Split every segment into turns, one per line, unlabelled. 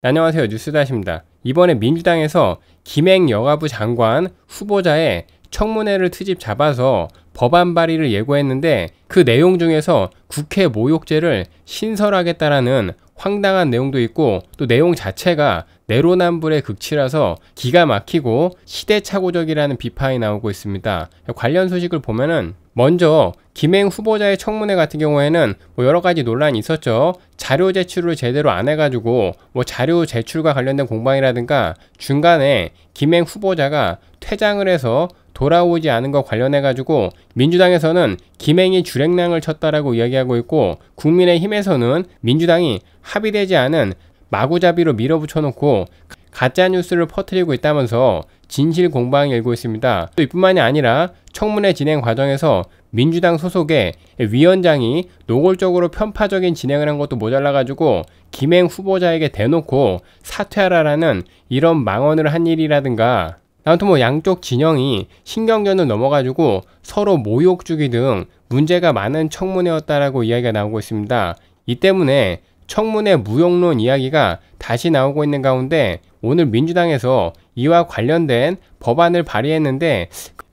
안녕하세요. 뉴스다십니다. 이번에 민주당에서 김행 여가부 장관 후보자의 청문회를 트집 잡아서 법안 발의를 예고했는데 그 내용 중에서 국회 모욕죄를 신설하겠다라는 황당한 내용도 있고 또 내용 자체가 내로남불의 극치라서 기가 막히고 시대착오적이라는 비판이 나오고 있습니다. 관련 소식을 보면은 먼저 김행 후보자의 청문회 같은 경우에는 뭐 여러 가지 논란이 있었죠. 자료 제출을 제대로 안 해가지고 뭐 자료 제출과 관련된 공방이라든가 중간에 김행 후보자가 퇴장을 해서 돌아오지 않은 것 관련해가지고 민주당에서는 김행이 주랭랑을 쳤다라고 이야기하고 있고 국민의힘에서는 민주당이 합의되지 않은 마구잡이로 밀어붙여놓고 가짜뉴스를 퍼뜨리고 있다면서 진실 공방이 일고 있습니다. 또 이뿐만이 아니라 청문회 진행 과정에서 민주당 소속의 위원장이 노골적으로 편파적인 진행을 한 것도 모자라가지고 김행 후보자에게 대놓고 사퇴하라라는 이런 망언을 한 일이라든가 아무튼 뭐 양쪽 진영이 신경전을 넘어가지고 서로 모욕 주기 등 문제가 많은 청문회였다라고 이야기가 나오고 있습니다. 이 때문에 청문회 무용론 이야기가 다시 나오고 있는 가운데 오늘 민주당에서 이와 관련된 법안을 발의했는데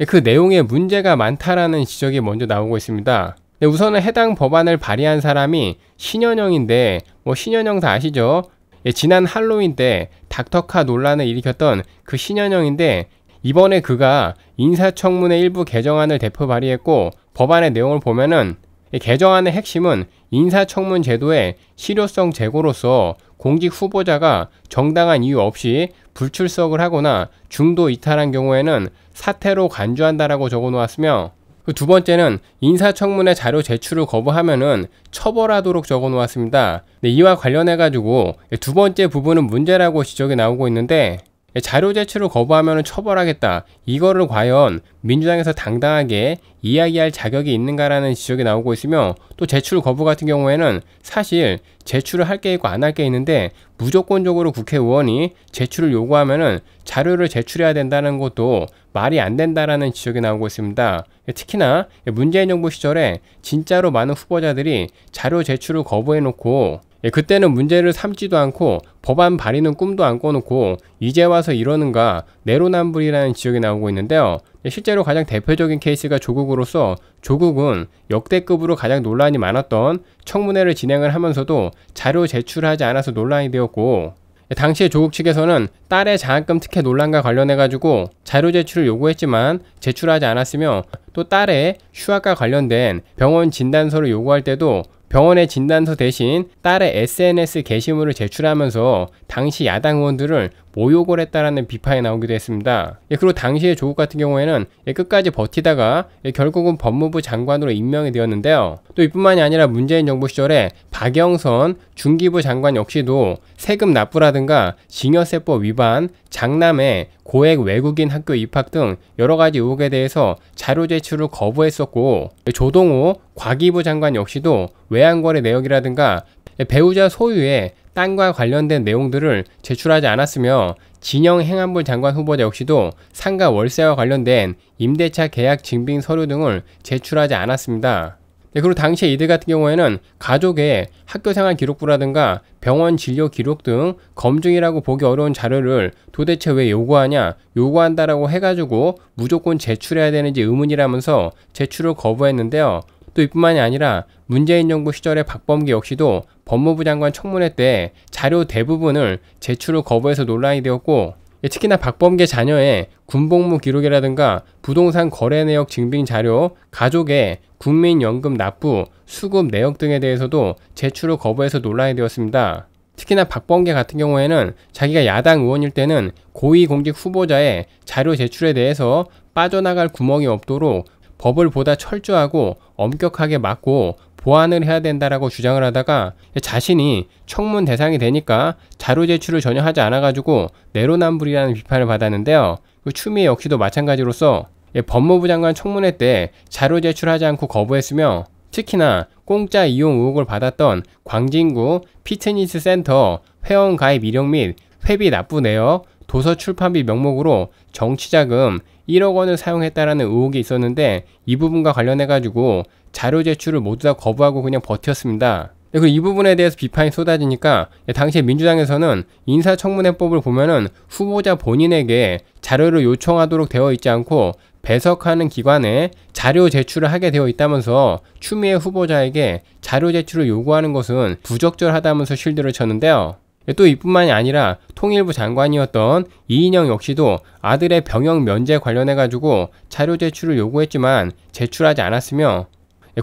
그 내용에 문제가 많다라는 지적이 먼저 나오고 있습니다. 네, 우선은 해당 법안을 발의한 사람이 신현영인데 뭐 신현영 다 아시죠? 예, 지난 할로윈 때 닥터카 논란을 일으켰던 그 신현영인데 이번에 그가 인사청문회 일부 개정안을 대표 발의했고 법안의 내용을 보면은 개정안의 핵심은 인사청문 제도의 실효성 제고로서 공직 후보자가 정당한 이유 없이 불출석을 하거나 중도 이탈한 경우에는 사태로 간주한다라고 적어 놓았으며 그 두 번째는 인사청문회 자료 제출을 거부하면은 처벌하도록 적어 놓았습니다. 네, 이와 관련해 가지고 두 번째 부분은 문제라고 지적이 나오고 있는데 예, 자료 제출을 거부하면 처벌하겠다. 이거를 과연 민주당에서 당당하게 이야기할 자격이 있는가라는 지적이 나오고 있으며 또 제출 거부 같은 경우에는 사실 제출을 할 게 있고 안 할 게 있는데 무조건적으로 국회의원이 제출을 요구하면은 자료를 제출해야 된다는 것도 말이 안 된다라는 지적이 나오고 있습니다. 예, 특히나 문재인 정부 시절에 진짜로 많은 후보자들이 자료 제출을 거부해 놓고 예, 그때는 문제를 삼지도 않고 법안 발의는 꿈도 안 꿔놓고 이제 와서 이러는가 내로남불이라는 지적이 나오고 있는데요. 예, 실제로 가장 대표적인 케이스가 조국으로서 조국은 역대급으로 가장 논란이 많았던 청문회를 진행을 하면서도 자료 제출하지 않아서 논란이 되었고 예, 당시에 조국 측에서는 딸의 장학금 특혜 논란과 관련해가지고 자료 제출을 요구했지만 제출하지 않았으며 또 딸의 휴학과 관련된 병원 진단서를 요구할 때도 병원의 진단서 대신 딸의 SNS 게시물을 제출하면서 당시 야당 의원들을 모욕을 했다라는 비판이 나오기도 했습니다. 예, 그리고 당시에 조국 같은 경우에는 예, 끝까지 버티다가 예, 결국은 법무부 장관으로 임명이 되었는데요. 또 이뿐만이 아니라 문재인 정부 시절에 박영선 중기부 장관 역시도 세금 납부라든가 징여세법 위반, 장남의 고액 외국인 학교 입학 등 여러 가지 의혹에 대해서 자료 제출을 거부했었고 예, 조동호 과기부 장관 역시도 외환거래 내역이라든가 배우자 소유의 땅과 관련된 내용들을 제출하지 않았으며 진영 행안부 장관 후보자 역시도 상가 월세와 관련된 임대차 계약 증빙 서류 등을 제출하지 않았습니다. 네, 그리고 당시에 이들 같은 경우에는 가족의 학교생활 기록부라든가 병원 진료 기록 등 검증이라고 보기 어려운 자료를 도대체 왜 요구하냐, 요구한다라고 해가지고 무조건 제출해야 되는지 의문이라면서 제출을 거부했는데요. 또 이뿐만이 아니라 문재인 정부 시절의 박범계 역시도 법무부 장관 청문회 때 자료 대부분을 제출을 거부해서 논란이 되었고 예, 특히나 박범계 자녀의 군복무 기록이라든가 부동산 거래 내역 증빙 자료, 가족의 국민연금 납부, 수급 내역 등에 대해서도 제출을 거부해서 논란이 되었습니다. 특히나 박범계 같은 경우에는 자기가 야당 의원일 때는 고위공직 후보자의 자료 제출에 대해서 빠져나갈 구멍이 없도록 법을 보다 철저하고 엄격하게 막고 보완을 해야 된다라고 주장을 하다가 자신이 청문 대상이 되니까 자료 제출을 전혀 하지 않아가지고 내로남불이라는 비판을 받았는데요. 그 추미애 역시도 마찬가지로서 예, 법무부 장관 청문회 때 자료 제출하지 않고 거부했으며 특히나 공짜 이용 의혹을 받았던 광진구 피트니스 센터 회원 가입 이력 및 회비 납부 내역 도서 출판비 명목으로 정치자금 1억 원을 사용했다라는 의혹이 있었는데 이 부분과 관련해 가지고 자료 제출을 모두 다 거부하고 그냥 버텼습니다. 그이 부분에 대해서 비판이 쏟아지니까 당시에 민주당에서는 인사청문회법을 보면은 후보자 본인에게 자료를 요청하도록 되어 있지 않고 배석하는 기관에 자료 제출을 하게 되어 있다면서 추미애 후보자에게 자료 제출을 요구하는 것은 부적절하다면서 실드를 쳤는데요. 또 이뿐만이 아니라 통일부 장관이었던 이인영 역시도 아들의 병역 면제 관련해 가지고 자료 제출을 요구했지만 제출하지 않았으며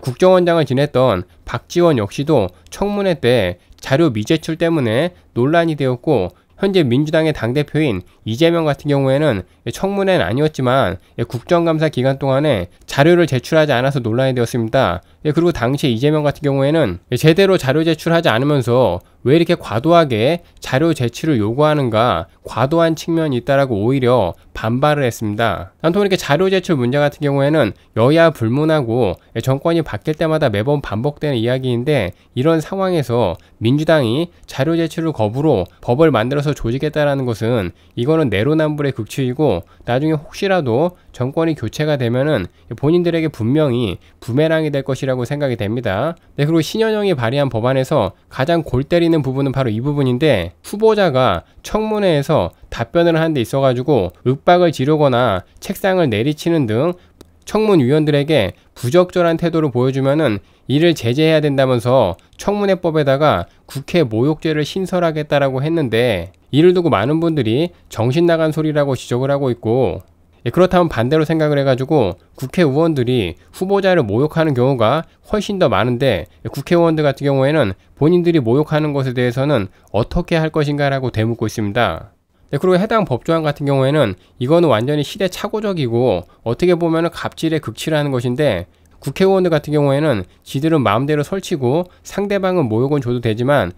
국정원장을 지냈던 박지원 역시도 청문회 때 자료 미제출 때문에 논란이 되었고 현재 민주당의 당대표인 이재명 같은 경우에는 청문회는 아니었지만 국정감사 기간 동안에 자료를 제출하지 않아서 논란이 되었습니다. 그리고 당시 이재명 같은 경우에는 제대로 자료 제출하지 않으면서 왜 이렇게 과도하게 자료 제출을 요구하는가 과도한 측면이 있다라고 오히려 반발을 했습니다. 난통 이렇게 자료 제출 문제 같은 경우에는 여야 불문하고 정권이 바뀔 때마다 매번 반복되는 이야기인데 이런 상황에서 민주당이 자료 제출을 거부로 법을 만들어서 조직했다라는 것은 이거는 내로남불의 극치이고 나중에 혹시라도 정권이 교체가 되면은 본인들에게 분명히 부메랑이 될 것이라고 생각이 됩니다. 네, 그리고 신현영이 발의한 법안에서 가장 골 때리는 있는 부분은 바로 이 부분인데 후보자가 청문회에서 답변을 하는 데 있어가지고 윽박을 지르거나 책상을 내리치는 등 청문위원들에게 부적절한 태도를 보여주면은 이를 제재해야 된다면서 청문회법에다가 국회 모욕죄를 신설하겠다라고 했는데 이를 두고 많은 분들이 정신 나간 소리라고 지적을 하고 있고 예, 그렇다면 반대로 생각을 해가지고 국회의원들이 후보자를 모욕하는 경우가 훨씬 더 많은데 예, 국회의원들 같은 경우에는 본인들이 모욕하는 것에 대해서는 어떻게 할 것인가라고 되묻고 있습니다. 네, 그리고 해당 법조항 같은 경우에는 이거는 완전히 시대착오적이고 어떻게 보면 갑질의 극치라는 것인데 국회의원들 같은 경우에는 지들은 마음대로 설치고 상대방은 모욕은 줘도 되지만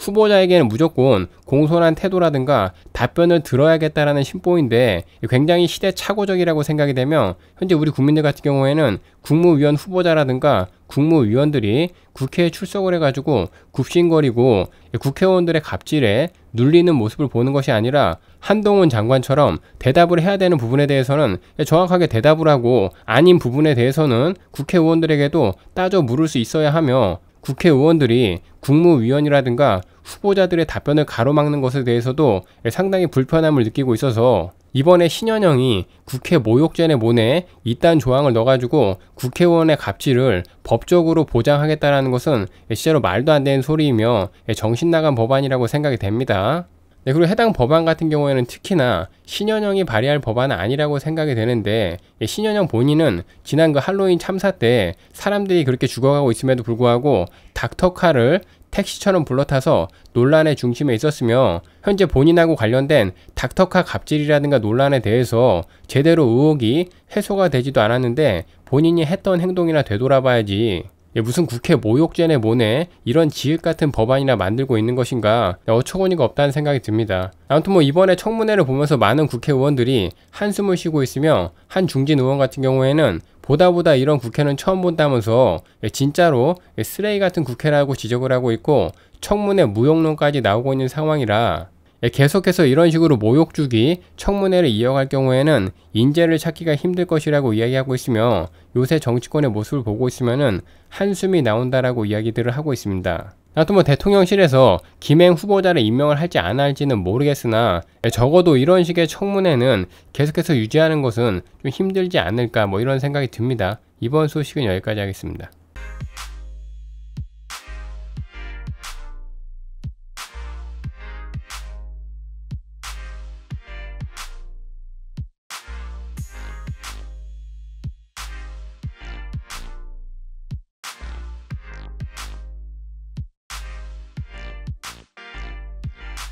후보자에게는 무조건 공손한 태도라든가 답변을 들어야겠다라는 심보인데 굉장히 시대착오적이라고 생각이 되며 현재 우리 국민들 같은 경우에는 국무위원 후보자라든가 국무위원들이 국회에 출석을 해가지고 굽신거리고 국회의원들의 갑질에 눌리는 모습을 보는 것이 아니라 한동훈 장관처럼 대답을 해야 되는 부분에 대해서는 정확하게 대답을 하고 아닌 부분에 대해서는 국회의원들에게도 따져 물을 수 있어야 하며 국회의원들이 국무위원이라든가 후보자들의 답변을 가로막는 것에 대해서도 상당히 불편함을 느끼고 있어서 이번에 신현영이 국회 모욕죄내 모내에 이딴 조항을 넣어가지고 국회의원의 갑질을 법적으로 보장하겠다라는 것은 실제로 말도 안 되는 소리이며 정신나간 법안이라고 생각이 됩니다. 네, 그리고 해당 법안 같은 경우에는 특히나 신현영이 발의할 법안은 아니라고 생각이 되는데 신현영 본인은 지난 그 할로윈 참사 때 사람들이 그렇게 죽어가고 있음에도 불구하고 닥터카를 택시처럼 불러타서 논란의 중심에 있었으며 현재 본인하고 관련된 닥터카 갑질이라든가 논란에 대해서 제대로 의혹이 해소가 되지도 않았는데 본인이 했던 행동이나 되돌아봐야지 예, 무슨 국회 모욕죄네 뭐네 이런 지읒 같은 법안이나 만들고 있는 것인가 어처구니가 없다는 생각이 듭니다. 아무튼 뭐 이번에 청문회를 보면서 많은 국회의원들이 한숨을 쉬고 있으며 한 중진 의원 같은 경우에는 보다 보다 이런 국회는 처음 본다면서 예, 진짜로 예, 쓰레기 같은 국회라고 지적을 하고 있고 청문회 무용론까지 나오고 있는 상황이라 예, 계속해서 이런 식으로 모욕 주기, 청문회를 이어갈 경우에는 인재를 찾기가 힘들 것이라고 이야기하고 있으며 요새 정치권의 모습을 보고 있으면 한숨이 나온다라고 이야기들을 하고 있습니다. 아무뭐 대통령실에서 김행 후보자를 임명을 할지 안 할지는 모르겠으나 예, 적어도 이런 식의 청문회는 계속해서 유지하는 것은 좀 힘들지 않을까 뭐 이런 생각이 듭니다. 이번 소식은 여기까지 하겠습니다.